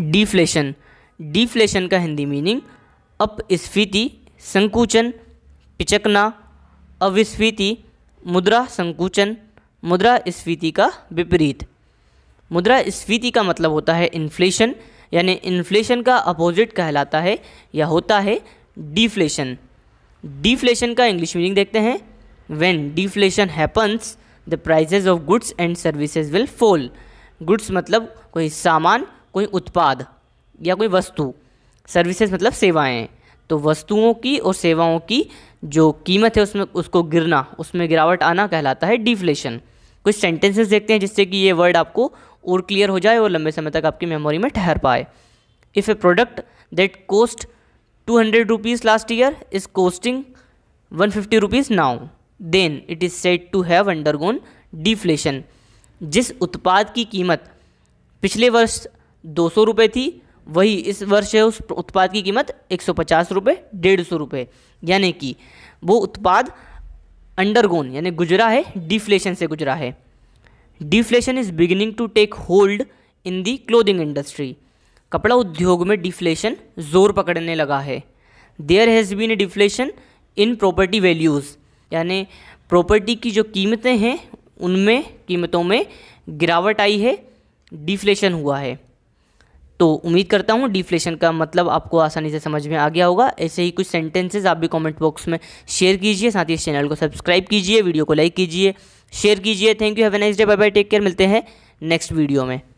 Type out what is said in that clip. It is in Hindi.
डिफ्लेशन डिफ्लेशन का हिंदी मीनिंग अपस्फीति संकुचन पिचकना अविस्फीति मुद्रा संकुचन मुद्रा स्फीति का विपरीत मुद्रा स्फीति का मतलब होता है इन्फ्लेशन यानी इन्फ्लेशन का अपोजिट कहलाता है या होता है डिफ्लेशन डिफ्लेशन का इंग्लिश मीनिंग देखते हैं when deflation happens the prices of goods and services will fall goods मतलब कोई सामान कोई उत्पाद या कोई वस्तु सर्विसेज मतलब सेवाएं तो वस्तुओं की और सेवाओं की जो कीमत है उसमें उसको गिरना उसमें गिरावट आना कहलाता है डिफ्लेशन कुछ सेंटेंसेस देखते हैं जिससे कि ये वर्ड आपको और क्लियर हो जाए और लंबे समय तक आपकी मेमोरी में ठहर पाए if a product that cost two hundred rupees last year is costing one fifty rupees now then it is set to have undergone deflation जिस उत्पाद की कीमत पिछले वर्ष दो सौ रुपये थी वही इस वर्ष उस उत्पाद की कीमत एक सौ पचास रुपये डेढ़ सौ रुपये यानी कि वो उत्पाद अंडरगोन यानी गुजरा है डिफ्लेशन से गुजरा है deflation is beginning to take hold in the clothing industry कपड़ा उद्योग में डिफ्लेशन जोर पकड़ने लगा है there has been a deflation in property values यानी प्रॉपर्टी की जो कीमतें हैं उनमें कीमतों में गिरावट आई है डिफ्लेशन हुआ है तो उम्मीद करता हूँ डिफ्लेशन का मतलब आपको आसानी से समझ में आ गया होगा ऐसे ही कुछ सेंटेंसेस आप भी कमेंट बॉक्स में शेयर कीजिए साथ ही इस चैनल को सब्सक्राइब कीजिए वीडियो को लाइक कीजिए शेयर कीजिए thank you have a nice day bye bye take care मिलते हैं नेक्स्ट वीडियो में